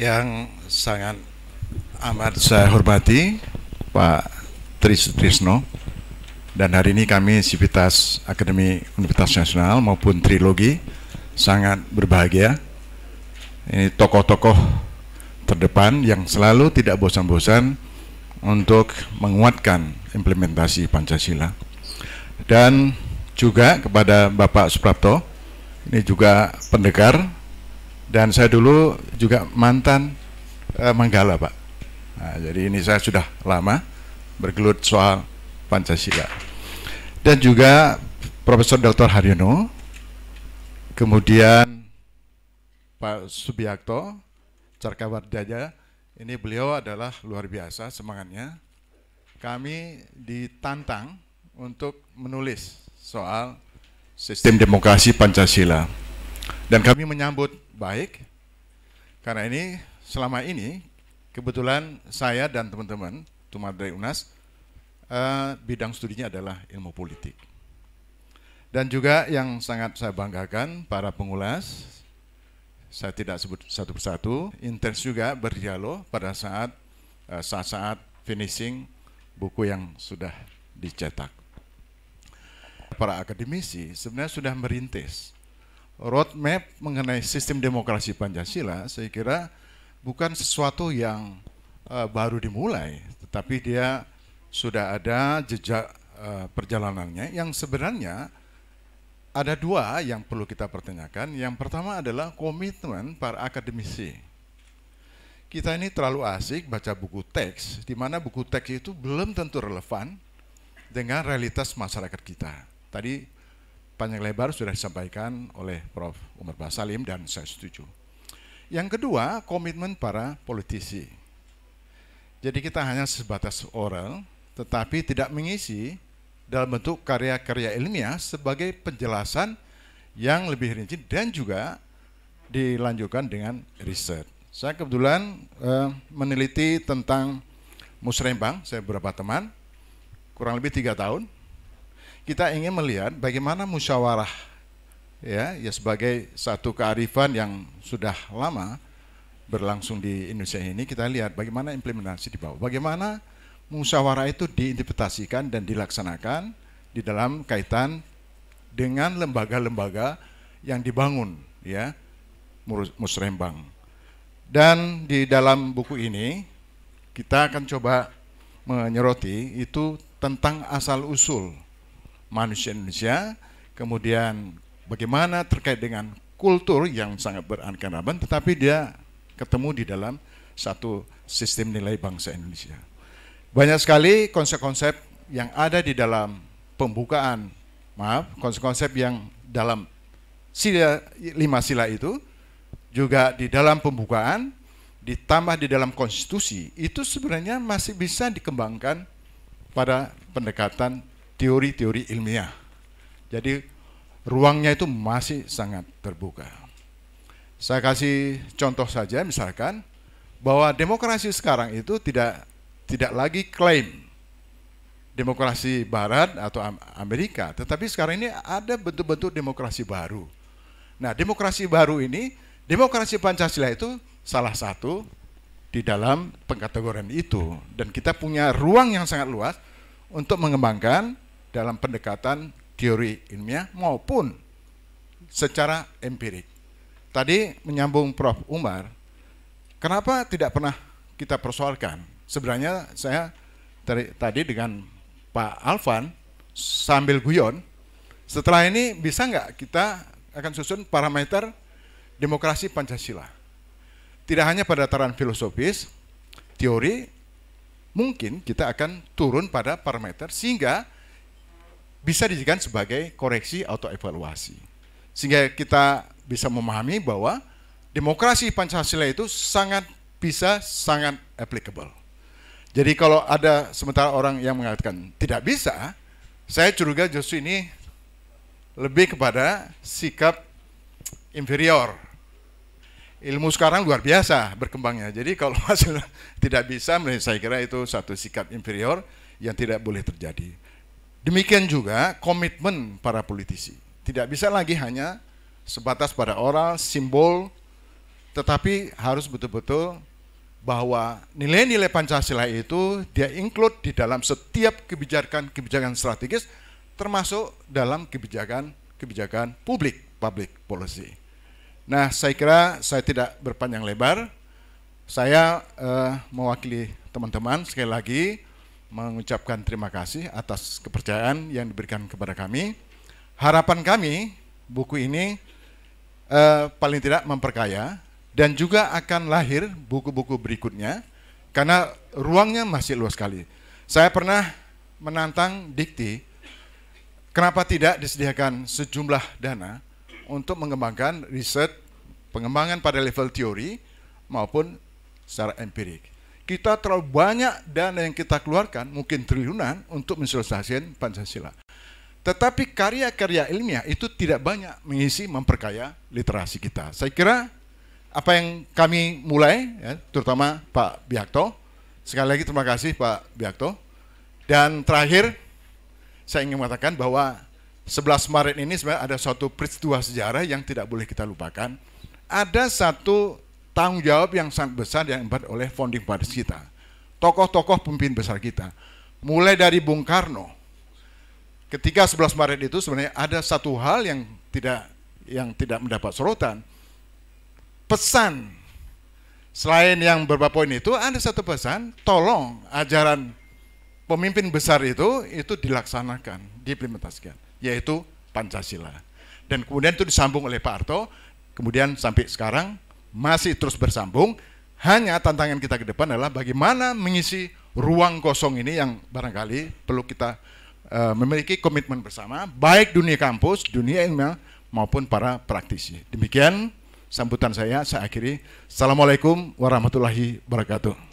yang sangat amat saya hormati Pak Tris Trisno dan hari ini kami Sivitas Akademi Universitas Nasional maupun Trilogi sangat berbahagia ini tokoh-tokoh terdepan yang selalu tidak bosan-bosan untuk menguatkan implementasi Pancasila dan juga kepada Bapak Suprapto ini juga pendekar dan saya dulu juga mantan eh, Manggala, Pak. Nah, jadi ini saya sudah lama bergelut soal Pancasila. Dan juga Profesor Dr. Haryono, kemudian Pak Subiakto, Carkawardaya, ini beliau adalah luar biasa semangatnya. Kami ditantang untuk menulis soal sistem demokrasi Pancasila. Dan kami menyambut baik karena ini selama ini kebetulan saya dan teman-teman Tumar dari UNAS uh, bidang studinya adalah ilmu politik. Dan juga yang sangat saya banggakan para pengulas, saya tidak sebut satu persatu, intens juga berdialog pada saat eh, saat-saat finishing buku yang sudah dicetak. Para akademisi sebenarnya sudah merintis roadmap mengenai sistem demokrasi Pancasila saya kira bukan sesuatu yang uh, baru dimulai, tetapi dia sudah ada jejak uh, perjalanannya yang sebenarnya ada dua yang perlu kita pertanyakan. Yang pertama adalah komitmen para akademisi. Kita ini terlalu asik baca buku teks, di mana buku teks itu belum tentu relevan dengan realitas masyarakat kita. Tadi panjang lebar sudah disampaikan oleh Prof. Umar Basalim dan saya setuju. Yang kedua, komitmen para politisi. Jadi kita hanya sebatas oral, tetapi tidak mengisi dalam bentuk karya-karya ilmiah sebagai penjelasan yang lebih rinci dan juga dilanjutkan dengan riset. Saya kebetulan eh, meneliti tentang musrembang, saya beberapa teman, kurang lebih tiga tahun, kita ingin melihat bagaimana musyawarah ya, ya sebagai satu kearifan yang sudah lama berlangsung di Indonesia ini kita lihat bagaimana implementasi di bawah. Bagaimana musyawarah itu diinterpretasikan dan dilaksanakan di dalam kaitan dengan lembaga-lembaga yang dibangun ya Musrembang. Dan di dalam buku ini kita akan coba menyoroti itu tentang asal usul manusia Indonesia kemudian bagaimana terkait dengan kultur yang sangat beraneka-ragam, tetapi dia ketemu di dalam satu sistem nilai bangsa Indonesia. Banyak sekali konsep-konsep yang ada di dalam pembukaan, maaf, konsep-konsep yang dalam sila, lima sila itu, juga di dalam pembukaan, ditambah di dalam konstitusi, itu sebenarnya masih bisa dikembangkan pada pendekatan teori-teori ilmiah. Jadi ruangnya itu masih sangat terbuka. Saya kasih contoh saja misalkan bahwa demokrasi sekarang itu tidak tidak lagi klaim demokrasi barat atau Amerika, tetapi sekarang ini ada bentuk-bentuk demokrasi baru. Nah, demokrasi baru ini, demokrasi Pancasila itu salah satu di dalam pengkategorian itu dan kita punya ruang yang sangat luas untuk mengembangkan dalam pendekatan teori ilmiah maupun secara empirik. Tadi menyambung Prof. Umar, kenapa tidak pernah kita persoalkan? Sebenarnya saya tadi dengan Pak Alvan sambil guyon, setelah ini bisa nggak kita akan susun parameter demokrasi Pancasila? Tidak hanya pada tataran filosofis, teori, mungkin kita akan turun pada parameter sehingga bisa dijadikan sebagai koreksi atau evaluasi. Sehingga kita bisa memahami bahwa demokrasi Pancasila itu sangat bisa, sangat applicable. Jadi kalau ada sementara orang yang mengatakan tidak bisa, saya curiga justru ini lebih kepada sikap inferior. Ilmu sekarang luar biasa berkembangnya. Jadi kalau hasil tidak bisa, saya kira itu satu sikap inferior yang tidak boleh terjadi. Demikian juga komitmen para politisi. Tidak bisa lagi hanya sebatas pada oral, simbol, tetapi harus betul-betul bahwa nilai-nilai Pancasila itu dia include di dalam setiap kebijakan-kebijakan strategis termasuk dalam kebijakan-kebijakan publik, public policy. Nah, saya kira saya tidak berpanjang lebar. Saya eh, mewakili teman-teman sekali lagi mengucapkan terima kasih atas kepercayaan yang diberikan kepada kami. Harapan kami buku ini eh, paling tidak memperkaya dan juga akan lahir buku-buku berikutnya karena ruangnya masih luas sekali. Saya pernah menantang dikti, kenapa tidak disediakan sejumlah dana untuk mengembangkan riset pengembangan pada level teori maupun secara empirik kita terlalu banyak dana yang kita keluarkan, mungkin triliunan, untuk mensosialisasikan Pancasila. Tetapi karya-karya ilmiah itu tidak banyak mengisi memperkaya literasi kita. Saya kira apa yang kami mulai, ya, terutama Pak Biakto, sekali lagi terima kasih Pak Biakto. Dan terakhir, saya ingin mengatakan bahwa 11 Maret ini sebenarnya ada suatu peristiwa sejarah yang tidak boleh kita lupakan. Ada satu tanggung jawab yang sangat besar yang diemban oleh founding fathers kita. Tokoh-tokoh pemimpin besar kita. Mulai dari Bung Karno. Ketika 11 Maret itu sebenarnya ada satu hal yang tidak yang tidak mendapat sorotan. Pesan selain yang beberapa poin itu ada satu pesan, tolong ajaran pemimpin besar itu itu dilaksanakan, diimplementasikan, yaitu Pancasila. Dan kemudian itu disambung oleh Pak Arto, kemudian sampai sekarang masih terus bersambung. Hanya tantangan kita ke depan adalah bagaimana mengisi ruang kosong ini yang barangkali perlu kita uh, memiliki komitmen bersama, baik dunia kampus, dunia ilmiah, maupun para praktisi. Demikian sambutan saya, saya akhiri. Assalamualaikum warahmatullahi wabarakatuh.